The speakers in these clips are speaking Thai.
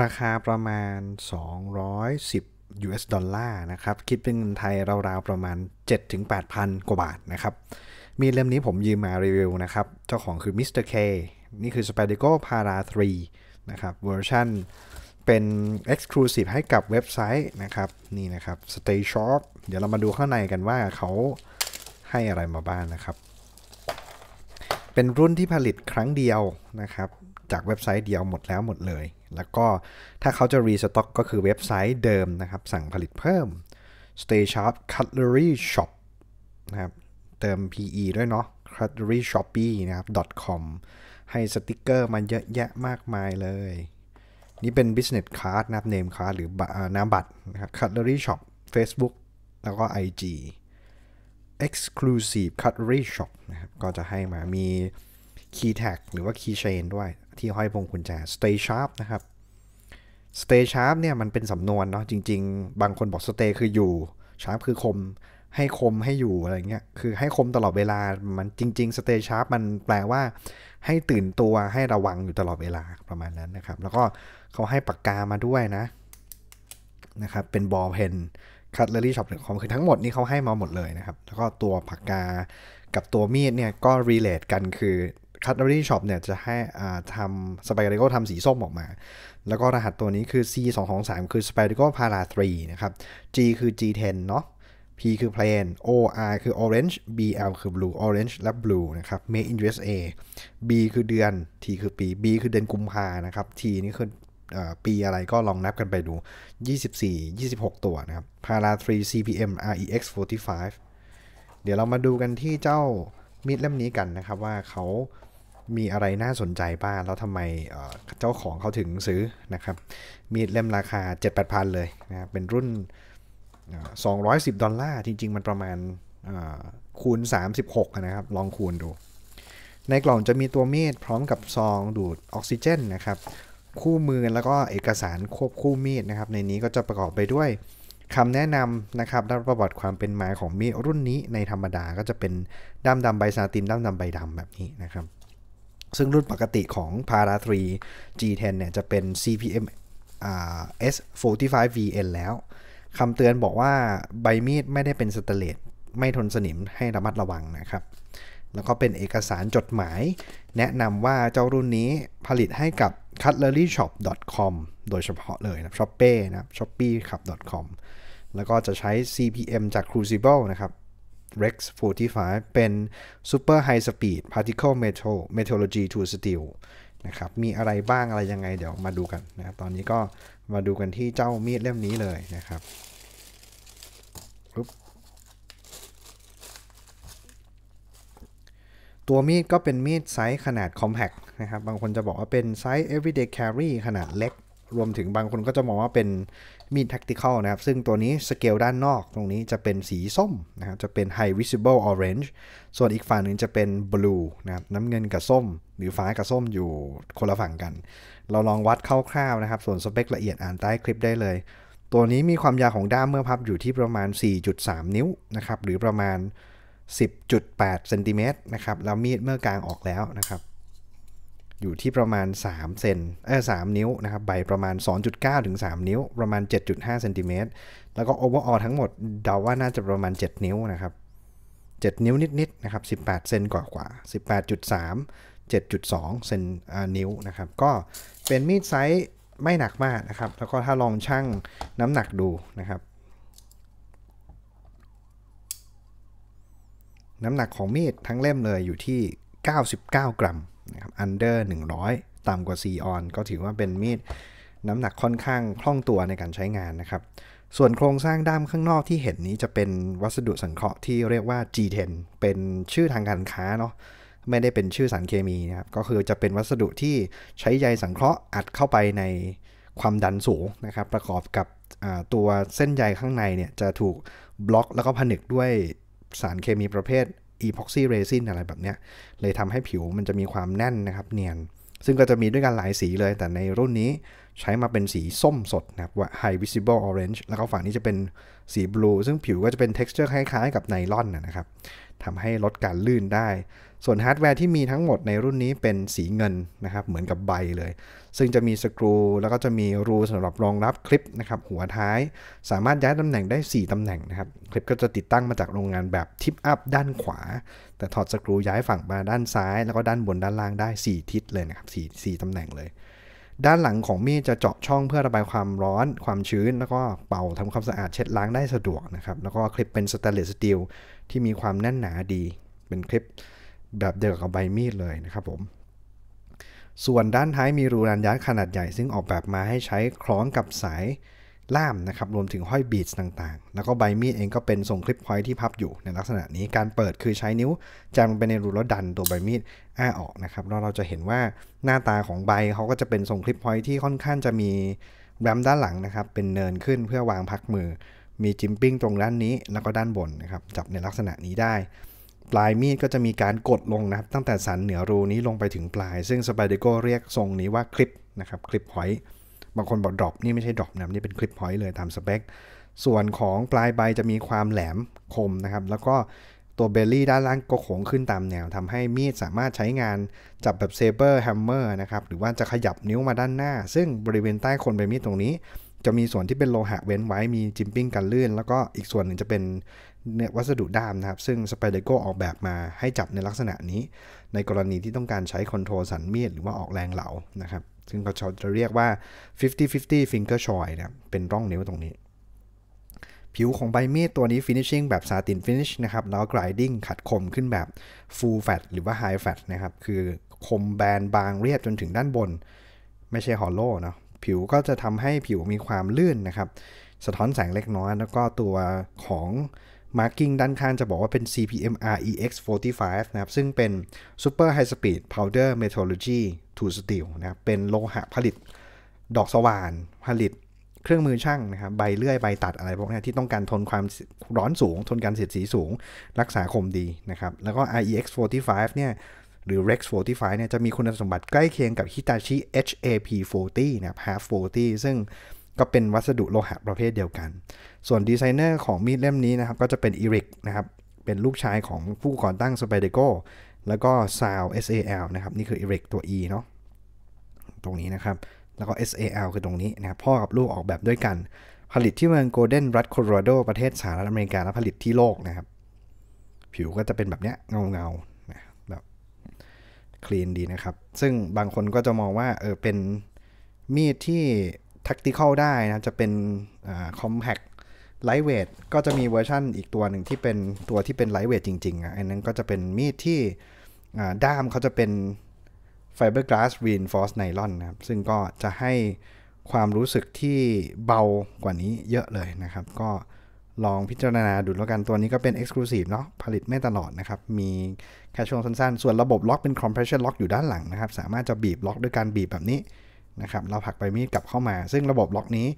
ราคาประมาณ 210 US ดอลลาร์นะครับ คิดเป็นเงินไทย ราวๆ ประมาณ 7-8,000กว่าบาทนะครับ มีเล่มนี้ผมยืมมารีวิวนะครับ เจ้าของคือ mr k นี่คือ s p a d i c o p a r a 3 นะครับเวอร์ชันเป็น Exclusive ให้กับเว็บไซต์นะครับ นี่นะครับ Stay Shop เดี๋ยวเรามาดูข้างในกันว่าเขาให้อะไรมาบ้างนนะครับ เป็นรุ่นที่ผลิตครั้งเดียวนะครับ จากเว็บไซต์เดียวหมดแล้วหมดเลยแล้วก็ถ้าเขาจะรีสต็อกก็คือเว็บไซต์เดิมนะครับ สั่งผลิตเพิ่ม Stay Sharp Cutlery Shop นะครับ เติม PE ด้วยเนาะ Cutlery Shopee นะครับ .com ให้สติกเกอร์มาเยอะแยะมากมายเลย นี่เป็น Business Card นะครับ Name Card หรือนามบัตรนะครับ Cutlery Shop Facebook แล้วก็ IG Exclusive Cutlery Shop นะครับก็จะให้มามี Key Tag หรือว่า Key Chain ด้วย ที่ห้อยพวงกุญแจ Stay Sharp นะครับ stay sharp เนี่ยมันเป็นสำนวนเนาะจริง ๆ บางคนบอก stay คืออยู่ sharp คือคม ให้คมให้อยู่อะไรเงี้ยคือให้คมตลอดเวลามันจริง ๆ stay sharp มันแปลว่า ให้ตื่นตัวให้ระวังอยู่ตลอดเวลาประมาณนั้นนะครับ แล้วก็เขาให้ปากกามาด้วยนะนะครับเป็นบอลเพนคัตเลอรี่ช็อปคอมคือทั้งหมดนี้เขาให้มาหมดเลยนะครับแล้วก็ตัวปากกากับตัวมีดเนี่ยก็รีเลทกันคือคัตเลอรี่ช็อปเนี่ยจะให้อ่าทำสไปเดอร์โกทำสีส้มออกมาแล้วก็รหัสตัวนี้คือ C 2 2 3คือ Spherical Para 3 นะครับ G คือ G10 เนาะ P คือ p l a n O R คือ Orange B L คือ Blue Orange และ Blue นะครับ Made in USA B คือเดือน T คือปี B คือเดือนกุมภานะครับ T นี่คือปีอะไรก็ลองนับกันไปดู 24 26 ตัวนะครับ Para 3 CPM REX 45 เดี๋ยวเรามาดูกันที่เจ้ามีดเล่มนี้กันนะครับว่าเขามีอะไรน่าสนใจบ้างแล้วทำไมเจ้าของเขาถึงซื้อนะครับ มีดเล่มราคา 7 8 0 0 0 เลยนะเป็นรุ่น210 ดอลลาร์ จริงๆ มันประมาณคูณ 36 นะครับ ลองคูณดู ในกล่องจะมีตัวมีดพร้อมกับซองดูดออกซิเจนนะครับ คู่มือแล้วก็เอกสารควบคู่มีดนะครับ ในนี้ก็จะประกอบไปด้วยคำแนะนำนะครับและประวัติความเป็นมาของมีด รุ่นนี้ในธรรมดาก็จะเป็นด้ามดำใบซาตินด้ามดำใบดำแบบนี้นะครับซึ่งรุ่นปกติของ Para 3 G10 เนี่ยจะเป็น CPM S45VN แล้วคำเตือนบอกว่า ใบมีดไม่ได้เป็นสเตเลตไม่ทนสนิมให้ระมัดระวังนะครับ แล้วก็เป็นเอกสารจดหมาย แนะนำว่าเจ้ารุ่นนี้ผลิตให้กับ cutleryshop.com โดยเฉพาะเลยนะ s h o p เป้นะ s h o p e e c u b c o m แล้วก็จะใช้ CPM จาก Crucible นะครับ Rex 45 เป็น Super High Speed Particle Metal Metallurgy to Steel นะครับ มีอะไรบ้างอะไรยังไงเดี๋ยวมาดูกันนะครับตอนนี้ก็มาดูกันที่เจ้ามีดเล่มนี้เลยนะครับตัวมีดก็เป็นมีดไซส์ขนาด compact นะครับ บางคนจะบอกว่าเป็นไซส์ everyday carry ขนาดเล็กรวมถึงบางคนก็จะมองว่าเป็นมีดแท็กติคอลนะครับ ซึ่งตัวนี้สเกลด้านนอก ตรงนี้จะเป็นสีส้มนะครับจะเป็น high visible orange ส่วนอีกฝั่งหนึ่งจะเป็น blue นะครับ น้ำเงินกับส้ม หรือฟ้ากับส้มอยู่คนละฝั่งกัน เราลองวัดคร่าวๆนะครับ ส่วนสเปคละเอียดอ่านใต้คลิปได้เลย ตัวนี้มีความยาวของด้ามเมื่อพับอยู่ที่ประมาณ 4.3 นิ้วนะครับหรือประมาณ10.8เซนติเมตรนะครับแล้วมีดเมื่อกลางออกแล้วนะครับอยู่ที่ประมาณ3เซนเออสนิ้วนะครับ ใบประมาณ 2.9ถึง3 นิ้ว ประมาณ 7.5เซนติเมตรแล้วก็โอเวอร์ออทั้งหมดเดาว่าน่าจะประมาณ 7 นิ้วนะครับ7นิ้วนิดๆนะครับ18เซนกว่ากว่า18.3 7.2เซนนิ้วนะครับ ก็เป็นมีดไซส์ไม่หนักมากนะครับ แล้วก็ถ้าลองชั่งน้ำหนักดูนะครับ น้ำหนักของมีดทั้งเล่มเลย อยู่ที่ 99 กรัมนะครับ under 100ต่ำกว่า4ออนก็ถือว่าเป็นมีดน้ำหนักค่อนข้างคล่องตัวในการใช้งานนะครับส่วนโครงสร้างด้ามข้างนอกที่เห็นนี้จะเป็นวัสดุสังเคราะห์ที่เรียกว่า G10 เป็นชื่อทางการค้าเนาะไม่ได้เป็นชื่อสารเคมีนะครับก็คือจะเป็นวัสดุที่ใช้ใยสังเคราะห์อัดเข้าไปในความดันสูงนะครับประกอบกับตัวเส้นใยข้างในเนี่ยจะถูกบล็อกแล้วก็ผนึกด้วยสารเคมีประเภท epoxy resin อะไรแบบเนี้ย เลยทำให้ผิวมันจะมีความแน่นนะครับเนียนซึ่งก็จะมีด้วยกันหลายสีเลยแต่ในรุ่นนี้ใช้มาเป็นสีส้มสดนะครับว่า high visible orange แล้วก็ฝั่งนี้จะเป็นสีบลูซึ่งผิวก็จะเป็น texture คล้ายๆ กับไนลอนนะครับทำให้ลดการลื่นได้ ส่วนฮาร์ดแวร์ที่มีทั้งหมดในรุ่นนี้เป็นสีเงินนะครับ เหมือนกับใบเลย ซึ่งจะมีสกรูแล้วก็จะมีรูสำหรับรองรับคลิปนะครับ หัวท้ายสามารถย้ายตำแหน่งได้ 4 ตำแหน่งนะครับ คลิปก็จะติดตั้งมาจากโรงงานแบบทิปอัพด้านขวา แต่ถอดสกรูย้ายฝั่งมาด้านซ้ายแล้วก็ด้านบนด้านล่างได้ 4 ทิศเลยนะครับี4ตำแหน่งเลยด้านหลังของมีดจะเจาะช่องเพื่อระบายความร้อน ความชื้นแล้วก็เป่าทำความสะอาดเช็ดล้างได้สะดวกนะครับ แล้วก็คลิปเป็นสแตนเลสสตีลที่มีความแน่นหนาดี เป็นคลิปแบบเดียวกับใบมีดเลยนะครับผม ส่วนด้านท้ายมีรูรันยัดขนาดใหญ่ ซึ่งออกแบบมาให้ใช้คล้องกับสายล่ามนะครับรวมถึงห้อยบีดต่างๆแล้วก็ใบมีดเองก็เป็นทรงคลิปพอยที่พับอยู่ในลักษณะนี้การเปิดคือใช้นิ้วจามลงไปในรูแล้วดันตัวใบมีดอ้าออกนะครับแล้วเราจะเห็นว่าหน้าตาของใบเขาก็จะเป็นทรงคลิปพอยที่ค่อนข้างจะมีแรมด้านหลังนะครับเป็นเนินขึ้นเพื่อวางพักมือ มีจิมปิ้งตรงด้านนี้แล้วก็ด้านบนนะครับจับในลักษณะนี้ได้ปลายมีดก็จะมีการกดลงนะครับตั้งแต่สันเหนือรูนี้ลงไปถึงปลาย ซึ่งสไปเดโกเรียกทรงนี้ว่าคลิปนะครับคลิปหอยบางคนบอกดรอปนี่ไม่ใช่ดรอปนะนี่เป็นคลิปพอยต์เลยตามสเปค ส่วนของปลายใบจะมีความแหลมคมนะครับ แล้วก็ตัวเบลลี่ด้านล่างก็โค้งขึ้นตามแนว ทำให้มีดสามารถใช้งานจับแบบเซเบอร์แฮมเมอร์นะครับ หรือว่าจะขยับนิ้วมาด้านหน้า ซึ่งบริเวณใต้คนใบมีดตรงนี้ จะมีส่วนที่เป็นโลหะเว้นไว้มีจิมปิ้งกันลื่นแล้วก็อีกส่วนหนึ่งจะเป็นเนี่ยวัสดุด้ามนะครับ ซึ่งสไปเดโกออกแบบมาให้จับในลักษณะนี้ ในกรณีที่ต้องการใช้คอนโทรลสันมีดหรือว่าออกแรงเหลานะครับ ซึ่งเขาจะเรียกว่า 50-50 finger choy นะเป็นร่องนิ้วตรงนี้ ผิวของใบมีดตัวนี้ finishing แบบซาติน finish นะครับ แล้ว grinding ขัดคมขึ้นแบบ full fat หรือว่า high fat นะครับ คือคมแบนบางเรียบจนถึงด้านบน ไม่ใช่ hollow เนาะ ผิวก็จะทำให้ผิวมีความลื่นนะครับ สะท้อนแสงเล็กน้อย แล้วก็ตัวของ Marking ด้านข้างจะบอกว่าเป็น CPMR EX45 นะครับซึ่งเป็น Super High Speed Powder Metallurgy to Steel นะครับเป็นโลหะผลิตดอกสว่านผลิตเครื่องมือช่างนะครับใบเลื่อยใบตัดอะไรพวกนี้ที่ต้องการทนความร้อนสูง ทนการเสียดสีสูงรักษาคมดีนะครับแล้วก็ r e x 4 5เนี่ยหรือ REX45 เนี่ยจะมีคุณสมบัติใกล้เคียงกับ Hitachi HAP40 นะครับ HAP40 ซึ่งก็เป็นวัสดุโลหะประเภทเดียวกัน ส่วนดีไซเนอร์ของมีดเล่มนี้นะครับ ก็จะเป็นอีริกนะครับ เป็นลูกชายของผู้ก่อตั้งสไปเดโกแล้วก็ SAL SAL นะครับ นี่คืออีริกตัว E เนาะ ตรงนี้นะครับ แล้วก็ SAL คือตรงนี้นะครับ พ่อกับลูกออกแบบด้วยกัน ผลิตที่เมืองโกลเด้นรัฐโคโลราโดประเทศสหรัฐอเมริกา และผลิตที่โลกนะครับ ผิวก็จะเป็นแบบเนี้ยเงาเงาแบบคลีนดีนะครับ ซึ่งบางคนก็จะมองว่าเออเป็นมีดที่ทัคติคอลได้นะ จะเป็นคอมแพคไลท์เวทก็จะมีเวอร์ชั่นอีกตัวหนึ่งที่เป็นตัวที่เป็นไลท์เวทจริงๆอ่ะอันนั้นก็จะเป็นมีดที่ด้ามเขาจะเป็นไฟเบอร์กลาสรีนฟอสไนลอนนะครับ ซึ่งก็จะให้ความรู้สึกที่เบากว่านี้เยอะเลยนะครับ ก็ลองพิจารณาดูแล้วกันตัวนี้ก็เป็นกซ์คลูซีฟเนาะ ผลิตไม่ตลอดนะครับ มีแค่ช่วงสั้นๆ ส่วนระบบล็อกเป็นคอมเพรสชั่นล็อกอยู่ด้านหลังนะครับ สามารถจะบีบล็อกด้วยการบีบแบบนี้นะครับเราผลักใบมีดกลับเข้ามา ซึ่งระบบล็อกนี้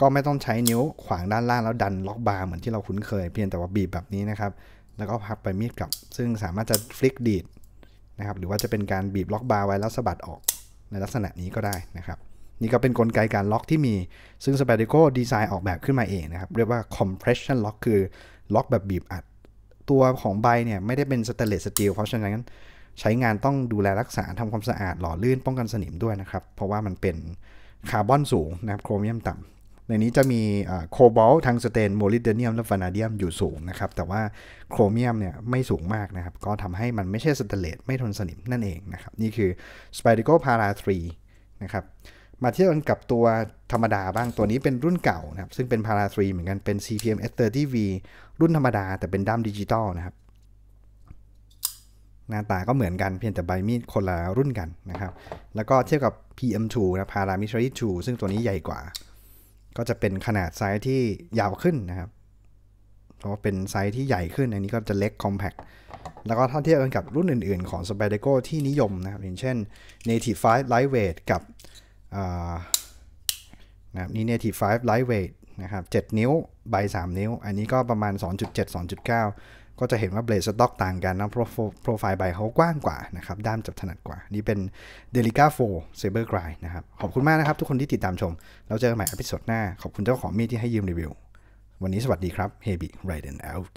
ก็ไม่ต้องใช้นิ้วขวางด้านล่างแล้วดันล็อกบาร์เหมือนที่เราคุ้นเคย เพียงแต่ว่าบีบแบบนี้นะครับ แล้วก็ผลักใบมีดกลับซึ่งสามารถจะฟลิกดีดนะครับหรือว่าจะเป็นการบีบล็อกบาร์ไว้แล้วสะบัดออกในลักษณะนี้ก็ได้นะครับ นี่ก็เป็นนกลไกการล็อกที่มี ซึ่ง s p a d โก้ดีไซน์ออกแบบขึ้นมาเองนะครับเรียกว่า compression lock คือล็อกแบบบีบอัด ตัวของใบเนี่ยไม่ได้เป็นสเตเลสสตีลเพราะฉะนั้นใช้งานต้องดูแลรักษาทำความสะอาดหล่อลื่นป้องกันสนิมด้วยนะครับ เพราะว่ามันเป็นคาร์บอนสูงนะครับโครเมียมต่ำ ในนี้จะมีโคบอลทางสเตนโมลิเดเนียมและฟานาเดียมอยู่สูงนะครับแต่ว่าโครเมียมเนี่ยไม่สูงมากนะครับก็ทำให้มันไม่ใช่สแตนเลสไม่ทนสนิมนั่นเองนะครับ นี่คือสไป p i โกพาราทรีนะครับมาเทียบกันกับตัวธรรมดาบ้างตัวนี้เป็นรุ่นเก่านะครับซึ่งเป็นพาราทรีเหมือนกันเป็น CPM S30V รุ่นธรรมดา แต่เป็นด้ามดิจิตอลนะครับหน้าตาก็เหมือนกันเพียงแต่ใบมีดคนละรุ่นกันนะครับ แล้วก็เทียบกับ PM2 นะ Parametry 2 ซึ่งตัวนี้ใหญ่กว่า ก็จะเป็นขนาดไซส์ที่ยาวขึ้นนะครับ เพราะเป็นไซส์ที่ใหญ่ขึ้น อันนี้ก็จะเล็ก compact แล้วก็ถ้าเทียบกันกับรุ่นอื่นๆ ของ s p y d e c o ที่นิยมนะครับอย่างเช่น Native 5 Lightweight กับนะนี่ Native 5 Lightweight นะครับ7นิ้ว ใบ 3 นิ้ว อันนี้ก็ประมาณ 2.7 2.9 ก็จะเห็นว่าเบลสต็อกต่างกันนะโปรไฟล์ใบเขากว้างกว่านะครับด้ามจับถนัดกว่า นี่เป็น d e l i c a 4 Saber g r i d นะครับ ขอบคุณมากนะครับทุกคนที่ติดตามชม แล้วเจอกันใหม่อพิส o ดหน้าขอบคุณเจ้าของมีดที่ให้ยืมรีวิว วันนี้สวัสดีครับ h e b i r i d e n out